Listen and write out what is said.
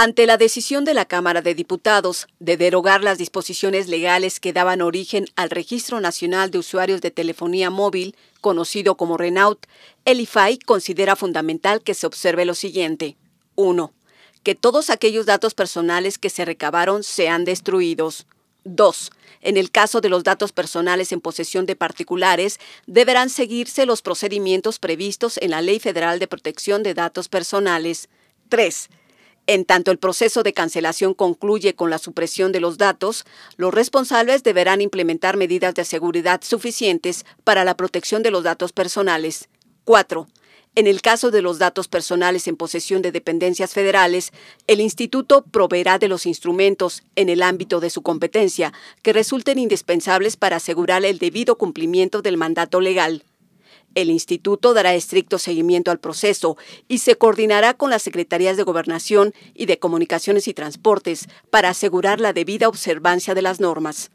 Ante la decisión de la Cámara de Diputados de derogar las disposiciones legales que daban origen al Registro Nacional de Usuarios de Telefonía Móvil, conocido como RENAUT, el IFAI considera fundamental que se observe lo siguiente. 1. Que todos aquellos datos personales que se recabaron sean destruidos. 2. En el caso de los datos personales en posesión de particulares, deberán seguirse los procedimientos previstos en la Ley Federal de Protección de Datos Personales. 3 en tanto el proceso de cancelación concluye con la supresión de los datos, los responsables deberán implementar medidas de seguridad suficientes para la protección de los datos personales. 4. En el caso de los datos personales en posesión de dependencias federales, el Instituto proveerá de los instrumentos en el ámbito de su competencia que resulten indispensables para asegurar el debido cumplimiento del mandato legal. El instituto dará estricto seguimiento al proceso y se coordinará con las secretarías de Gobernación y de Comunicaciones y Transportes para asegurar la debida observancia de las normas.